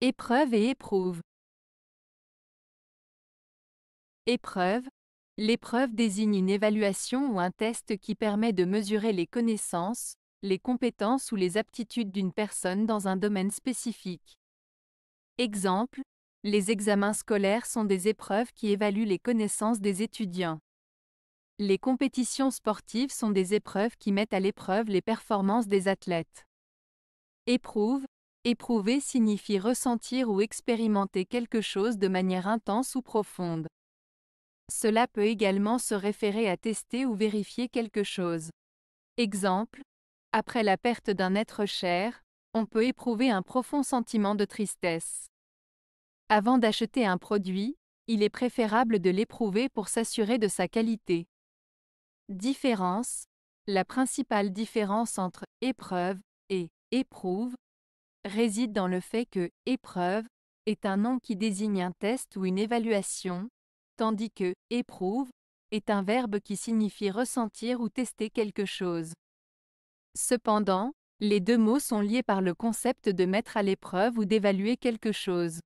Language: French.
Épreuve et éprouve. Épreuve. L'épreuve désigne une évaluation ou un test qui permet de mesurer les connaissances, les compétences ou les aptitudes d'une personne dans un domaine spécifique. Exemple, les examens scolaires sont des épreuves qui évaluent les connaissances des étudiants. Les compétitions sportives sont des épreuves qui mettent à l'épreuve les performances des athlètes. Éprouve, Éprouver signifie ressentir ou expérimenter quelque chose de manière intense ou profonde. Cela peut également se référer à tester ou vérifier quelque chose. Exemple, après la perte d'un être cher, on peut éprouver un profond sentiment de tristesse. Avant d'acheter un produit, il est préférable de l'éprouver pour s'assurer de sa qualité. Différence. La principale différence entre épreuve et éprouve réside dans le fait que épreuve est un nom qui désigne un test ou une évaluation, tandis que éprouve est un verbe qui signifie ressentir ou tester quelque chose. Cependant, les deux mots sont liés par le concept de mettre à l'épreuve ou d'évaluer quelque chose.